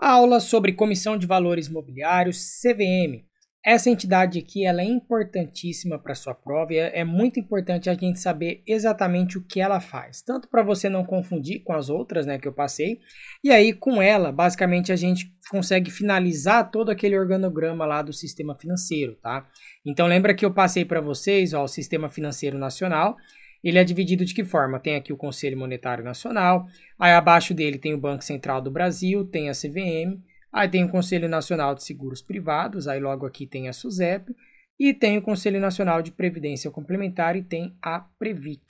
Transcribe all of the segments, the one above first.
aula sobre Comissão de Valores Mobiliários, CVM. Essa entidade aqui ela é importantíssima para sua prova e é, é muito importante a gente saber exatamente o que ela faz, tanto para você não confundir com as outras né, que eu passei, e aí com ela, basicamente, a gente consegue finalizar todo aquele organograma lá do sistema financeiro, tá? Então lembra que eu passei para vocês ó, o Sistema Financeiro Nacional, ele é dividido de que forma? Tem aqui o Conselho Monetário Nacional, aí abaixo dele tem o Banco Central do Brasil, tem a CVM, aí tem o Conselho Nacional de Seguros Privados, aí logo aqui tem a SUSEP, e tem o Conselho Nacional de Previdência Complementar e tem a Previc.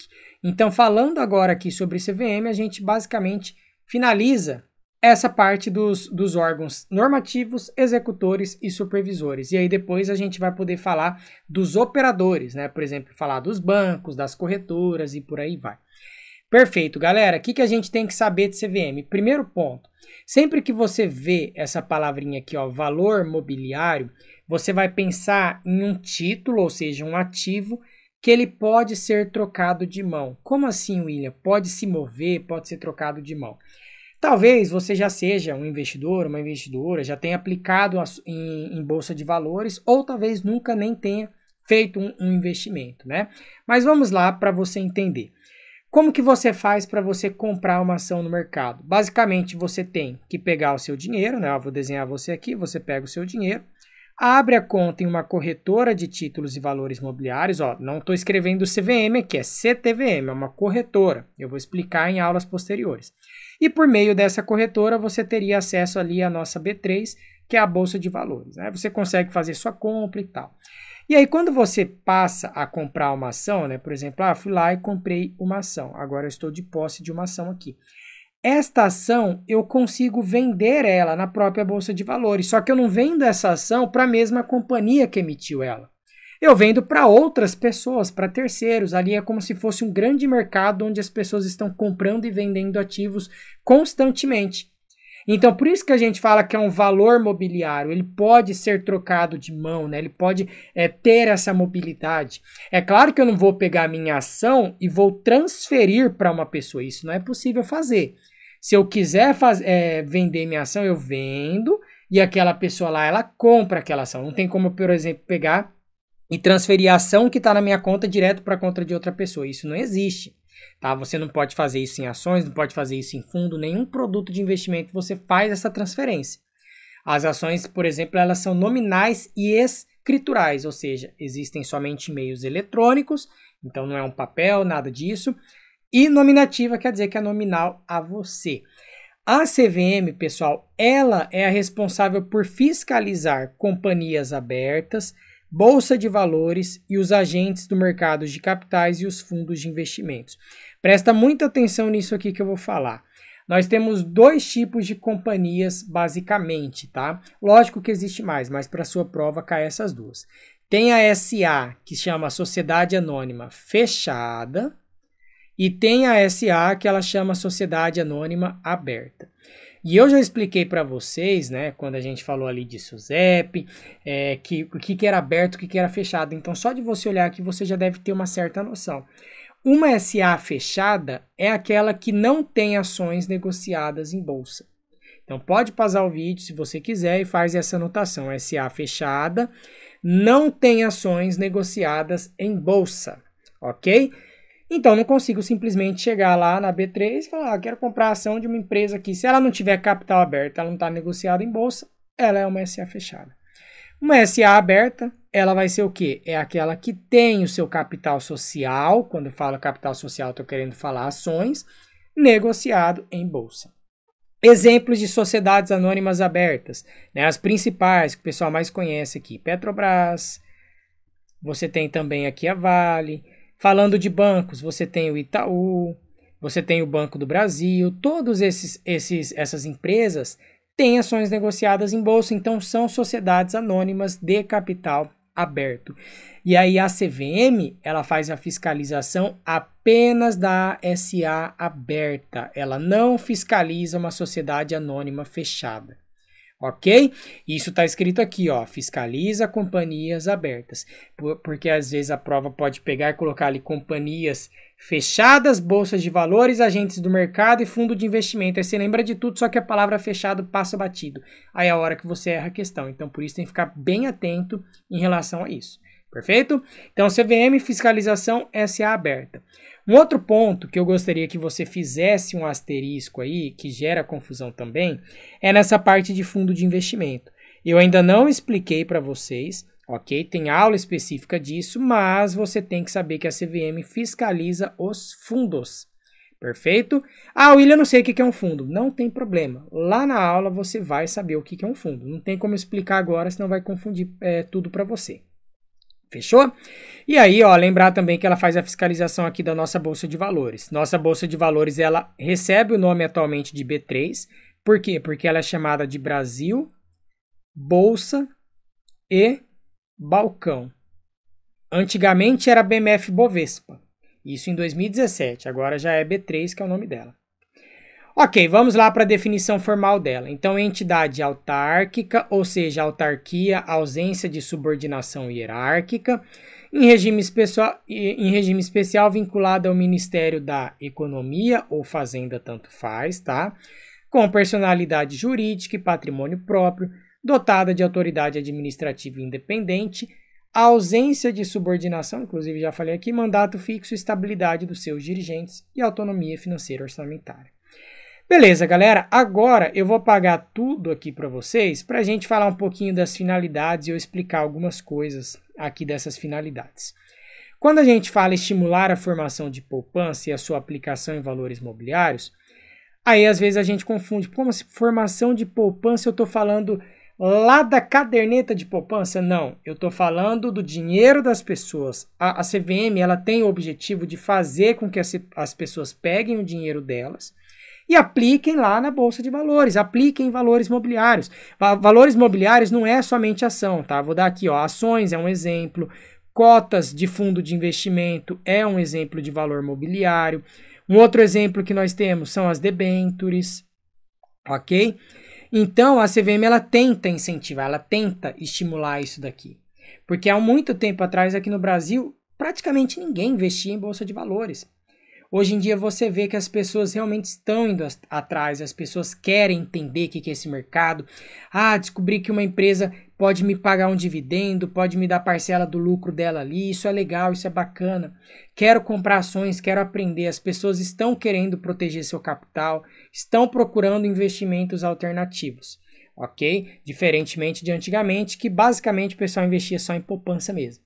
Então, falando agora aqui sobre CVM, a gente basicamente finaliza essa parte dos, dos órgãos normativos, executores e supervisores. E aí depois a gente vai poder falar dos operadores, né? Por exemplo, falar dos bancos, das corretoras e por aí vai. Perfeito, galera. O que, que a gente tem que saber de CVM? Primeiro ponto: sempre que você vê essa palavrinha aqui, ó, valor mobiliário, você vai pensar em um título, ou seja, um ativo que ele pode ser trocado de mão. Como assim, William? Pode se mover, pode ser trocado de mão. Talvez você já seja um investidor, uma investidora, já tenha aplicado em, em bolsa de valores, ou talvez nunca nem tenha feito um, um investimento, né? Mas vamos lá para você entender. Como que você faz para você comprar uma ação no mercado? Basicamente, você tem que pegar o seu dinheiro, né? Eu vou desenhar você aqui, você pega o seu dinheiro, abre a conta em uma corretora de títulos e valores imobiliários, ó, não estou escrevendo CVM aqui, é CTVM, é uma corretora, eu vou explicar em aulas posteriores. E por meio dessa corretora você teria acesso ali à nossa B3, que é a Bolsa de Valores, né? você consegue fazer sua compra e tal. E aí, quando você passa a comprar uma ação, né? Por exemplo, ah, fui lá e comprei uma ação. Agora eu estou de posse de uma ação aqui. Esta ação eu consigo vender ela na própria bolsa de valores, só que eu não vendo essa ação para a mesma companhia que emitiu ela. Eu vendo para outras pessoas, para terceiros. Ali é como se fosse um grande mercado onde as pessoas estão comprando e vendendo ativos constantemente. Então, por isso que a gente fala que é um valor mobiliário, ele pode ser trocado de mão, né? ele pode é, ter essa mobilidade. É claro que eu não vou pegar a minha ação e vou transferir para uma pessoa, isso não é possível fazer. Se eu quiser faz, é, vender minha ação, eu vendo e aquela pessoa lá, ela compra aquela ação. Não tem como, por exemplo, pegar e transferir a ação que está na minha conta direto para a conta de outra pessoa. Isso não existe. Tá? Você não pode fazer isso em ações, não pode fazer isso em fundo, nenhum produto de investimento você faz essa transferência. As ações, por exemplo, elas são nominais e escriturais, ou seja, existem somente meios eletrônicos, então não é um papel, nada disso. E nominativa quer dizer que é nominal a você. A CVM, pessoal, ela é a responsável por fiscalizar companhias abertas, bolsa de valores e os agentes do mercado de capitais e os fundos de investimentos. Presta muita atenção nisso aqui que eu vou falar. Nós temos dois tipos de companhias basicamente, tá? Lógico que existe mais, mas para sua prova caem essas duas. Tem a SA, que chama Sociedade Anônima Fechada, e tem a SA, que ela chama Sociedade Anônima Aberta. E eu já expliquei para vocês, né, quando a gente falou ali de SUSEP, é, que o que, que era aberto, o que, que era fechado. Então, só de você olhar aqui, você já deve ter uma certa noção. Uma SA fechada é aquela que não tem ações negociadas em bolsa. Então, pode pausar o vídeo se você quiser e faz essa anotação. SA fechada não tem ações negociadas em bolsa, ok? Então, não consigo simplesmente chegar lá na B3 e falar, ah, quero comprar a ação de uma empresa que, se ela não tiver capital aberta, ela não está negociada em bolsa, ela é uma SA fechada. Uma SA aberta, ela vai ser o quê? É aquela que tem o seu capital social, quando eu falo capital social, estou querendo falar ações, negociado em bolsa. Exemplos de sociedades anônimas abertas, né? as principais que o pessoal mais conhece aqui, Petrobras, você tem também aqui a Vale, Falando de bancos, você tem o Itaú, você tem o Banco do Brasil, todos esses, esses essas empresas têm ações negociadas em bolsa, então são sociedades anônimas de capital aberto. E aí a CVM, ela faz a fiscalização apenas da SA aberta. Ela não fiscaliza uma sociedade anônima fechada ok? Isso está escrito aqui, ó, fiscaliza companhias abertas, porque às vezes a prova pode pegar e colocar ali companhias fechadas, bolsas de valores, agentes do mercado e fundo de investimento. Aí você lembra de tudo, só que a palavra fechado passa batido. Aí é a hora que você erra a questão. Então, por isso tem que ficar bem atento em relação a isso. Perfeito? Então, CVM, fiscalização, SA aberta. Um outro ponto que eu gostaria que você fizesse um asterisco aí, que gera confusão também, é nessa parte de fundo de investimento. Eu ainda não expliquei para vocês, ok? Tem aula específica disso, mas você tem que saber que a CVM fiscaliza os fundos. Perfeito? Ah, William, eu não sei o que é um fundo. Não tem problema. Lá na aula você vai saber o que é um fundo. Não tem como explicar agora, senão vai confundir é, tudo para você. Fechou? E aí, ó, lembrar também que ela faz a fiscalização aqui da nossa bolsa de valores. Nossa bolsa de valores, ela recebe o nome atualmente de B3. Por quê? Porque ela é chamada de Brasil, Bolsa e Balcão. Antigamente era BMF Bovespa. Isso em 2017, agora já é B3, que é o nome dela. Ok, vamos lá para a definição formal dela. Então, entidade autárquica, ou seja, autarquia, ausência de subordinação hierárquica, em regime, especial, em regime especial vinculada ao Ministério da Economia ou Fazenda, tanto faz, tá? Com personalidade jurídica e patrimônio próprio, dotada de autoridade administrativa independente, ausência de subordinação, inclusive já falei aqui, mandato fixo, estabilidade dos seus dirigentes e autonomia financeira orçamentária. Beleza, galera. Agora eu vou apagar tudo aqui para vocês para a gente falar um pouquinho das finalidades e eu explicar algumas coisas aqui dessas finalidades. Quando a gente fala estimular a formação de poupança e a sua aplicação em valores imobiliários, aí às vezes a gente confunde. Como se formação de poupança eu estou falando lá da caderneta de poupança? Não, eu estou falando do dinheiro das pessoas. A, a, CVM ela tem o objetivo de fazer com que as, as pessoas peguem o dinheiro delas e apliquem lá na bolsa de valores, apliquem em valores mobiliários. Valores mobiliários não é somente ação, tá? Vou dar aqui, ó, ações é um exemplo, cotas de fundo de investimento é um exemplo de valor mobiliário. Um outro exemplo que nós temos são as debentures, ok? Então a CVM ela tenta incentivar, ela tenta estimular isso daqui. Porque há muito tempo atrás aqui no Brasil, praticamente ninguém investia em bolsa de valores. Hoje em dia você vê que as pessoas realmente estão indo atrás, as pessoas querem entender o que é esse mercado. Ah, descobri que uma empresa pode me pagar um dividendo, pode me dar parcela do lucro dela ali, isso é legal, isso é bacana. Quero comprar ações, quero aprender. As pessoas estão querendo proteger seu capital, estão procurando investimentos alternativos, ok? Diferentemente de antigamente, que basicamente o pessoal investia só em poupança mesmo.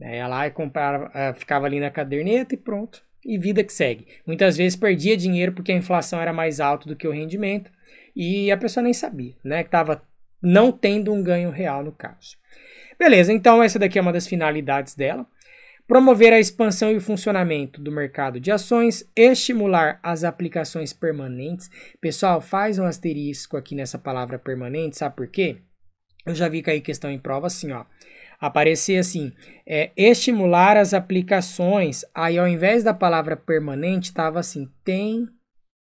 Ela né, lá e comprava, eh, ficava ali na caderneta e pronto e vida que segue. Muitas vezes perdia dinheiro porque a inflação era mais alta do que o rendimento e a pessoa nem sabia, né? Tava estava não tendo um ganho real no caso. Beleza, então essa daqui é uma das finalidades dela. Promover a expansão e o funcionamento do mercado de ações, estimular as aplicações permanentes. Pessoal, faz um asterisco aqui nessa palavra permanente, sabe por quê? Eu já vi cair questão em prova assim, ó. Aparecer assim: é, estimular as aplicações. Aí, ao invés da palavra permanente, estava assim: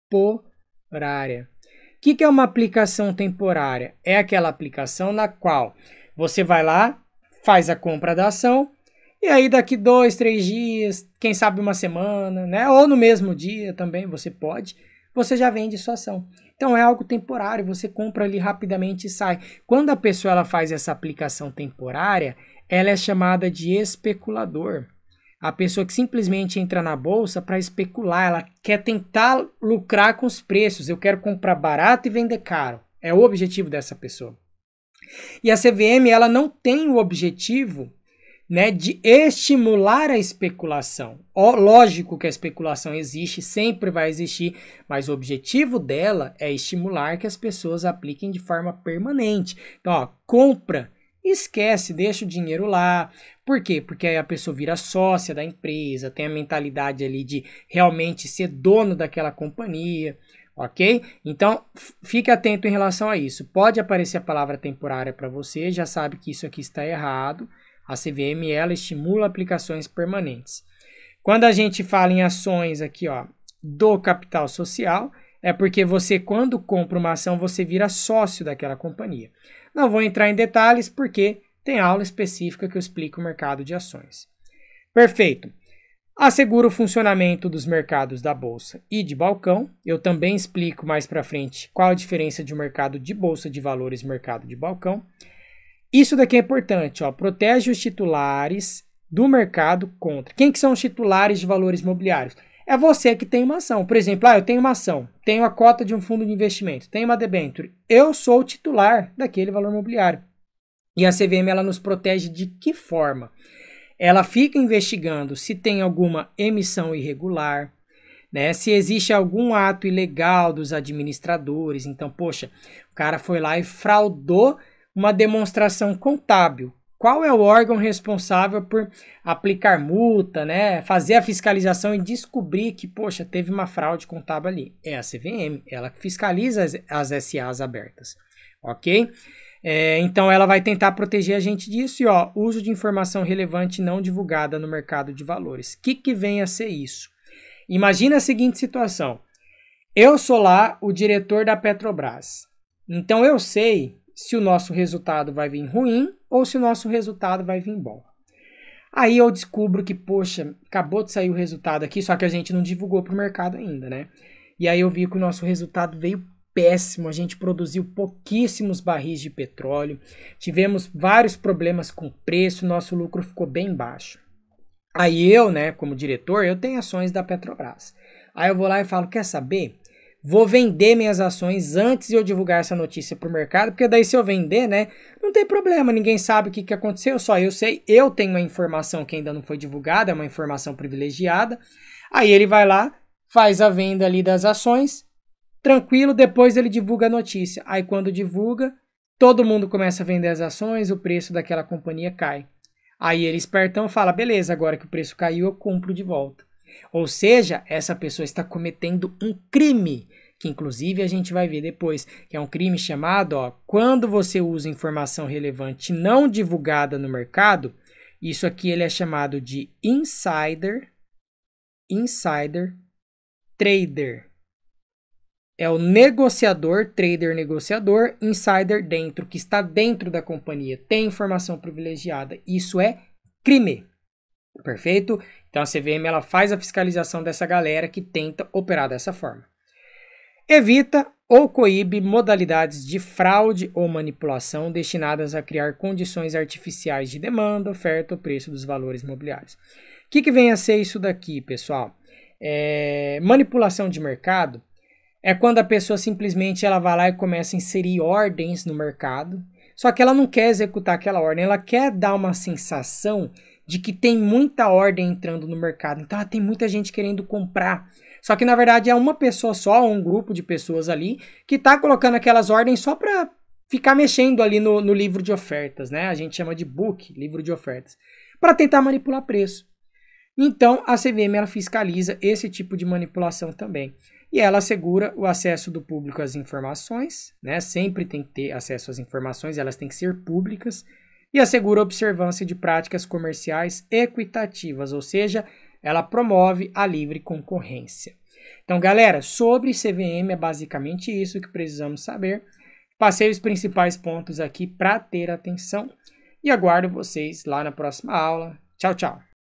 temporária. O que, que é uma aplicação temporária? É aquela aplicação na qual você vai lá, faz a compra da ação, e aí daqui dois, três dias, quem sabe uma semana, né? Ou no mesmo dia também você pode, você já vende sua ação. Então é algo temporário, você compra ali rapidamente e sai. Quando a pessoa ela faz essa aplicação temporária, ela é chamada de especulador. A pessoa que simplesmente entra na bolsa para especular, ela quer tentar lucrar com os preços. Eu quero comprar barato e vender caro. É o objetivo dessa pessoa. E a CVM ela não tem o objetivo né, de estimular a especulação. Ó, lógico que a especulação existe, sempre vai existir, mas o objetivo dela é estimular que as pessoas apliquem de forma permanente. Então, ó, compra, esquece, deixa o dinheiro lá. Por quê? Porque aí a pessoa vira sócia da empresa, tem a mentalidade ali de realmente ser dono daquela companhia ok? Então, fique atento em relação a isso. Pode aparecer a palavra temporária para você, já sabe que isso aqui está errado. A CVM ela estimula aplicações permanentes. Quando a gente fala em ações aqui, ó, do capital social, é porque você quando compra uma ação, você vira sócio daquela companhia. Não vou entrar em detalhes porque tem aula específica que eu explico o mercado de ações. Perfeito. Assegura o funcionamento dos mercados da bolsa e de balcão. Eu também explico mais para frente qual a diferença de um mercado de bolsa de valores e mercado de balcão. Isso daqui é importante, ó, protege os titulares do mercado contra. Quem que são os titulares de valores imobiliários? É você que tem uma ação. Por exemplo, ah, eu tenho uma ação, tenho a cota de um fundo de investimento, tenho uma debenture. Eu sou o titular daquele valor imobiliário. E a CVM ela nos protege de que forma? Ela fica investigando se tem alguma emissão irregular, né? Se existe algum ato ilegal dos administradores, então, poxa, o cara foi lá e fraudou uma demonstração contábil. Qual é o órgão responsável por aplicar multa, né? Fazer a fiscalização e descobrir que, poxa, teve uma fraude contábil ali? É a CVM, ela fiscaliza as, as SAs abertas, ok? É, então ela vai tentar proteger a gente disso e ó, uso de informação relevante não divulgada no mercado de valores. O que, que vem a ser isso? Imagina a seguinte situação: eu sou lá o diretor da Petrobras, então eu sei se o nosso resultado vai vir ruim ou se o nosso resultado vai vir bom. Aí eu descubro que, poxa, acabou de sair o resultado aqui, só que a gente não divulgou para o mercado ainda, né? E aí eu vi que o nosso resultado veio péssimo, a gente produziu pouquíssimos barris de petróleo, tivemos vários problemas com preço, nosso lucro ficou bem baixo. Aí eu, né, como diretor, eu tenho ações da Petrobras. Aí eu vou lá e falo, quer saber? vou vender minhas ações antes de eu divulgar essa notícia para o mercado, porque daí se eu vender, né, não tem problema, ninguém sabe o que, que aconteceu, só eu sei, eu tenho a informação que ainda não foi divulgada, é uma informação privilegiada. Aí ele vai lá, faz a venda ali das ações, tranquilo, depois ele divulga a notícia. Aí quando divulga, todo mundo começa a vender as ações, o preço daquela companhia cai. Aí ele espertão fala, beleza, agora que o preço caiu, eu compro de volta. Ou seja, essa pessoa está cometendo um crime, que inclusive a gente vai ver depois, que é um crime chamado, ó, quando você usa informação relevante não divulgada no mercado, isso aqui ele é chamado de insider, insider trader. É o negociador, trader negociador, insider dentro, que está dentro da companhia, tem informação privilegiada. Isso é crime. Perfeito? Então a CVM ela faz a fiscalização dessa galera que tenta operar dessa forma. Evita ou coíbe modalidades de fraude ou manipulação destinadas a criar condições artificiais de demanda, oferta ou preço dos valores imobiliários. O que, que vem a ser isso daqui, pessoal? É, manipulação de mercado é quando a pessoa simplesmente ela vai lá e começa a inserir ordens no mercado, só que ela não quer executar aquela ordem, ela quer dar uma sensação de que tem muita ordem entrando no mercado. Então ah, tem muita gente querendo comprar. Só que na verdade é uma pessoa só, um grupo de pessoas ali, que está colocando aquelas ordens só para ficar mexendo ali no, no, livro de ofertas, né? A gente chama de book, livro de ofertas, para tentar manipular preço. Então a CVM ela fiscaliza esse tipo de manipulação também. E ela assegura o acesso do público às informações, né? Sempre tem que ter acesso às informações, elas têm que ser públicas e assegura a observância de práticas comerciais equitativas, ou seja, ela promove a livre concorrência. Então, galera, sobre CVM é basicamente isso que precisamos saber. Passei os principais pontos aqui para ter atenção e aguardo vocês lá na próxima aula. Tchau, tchau!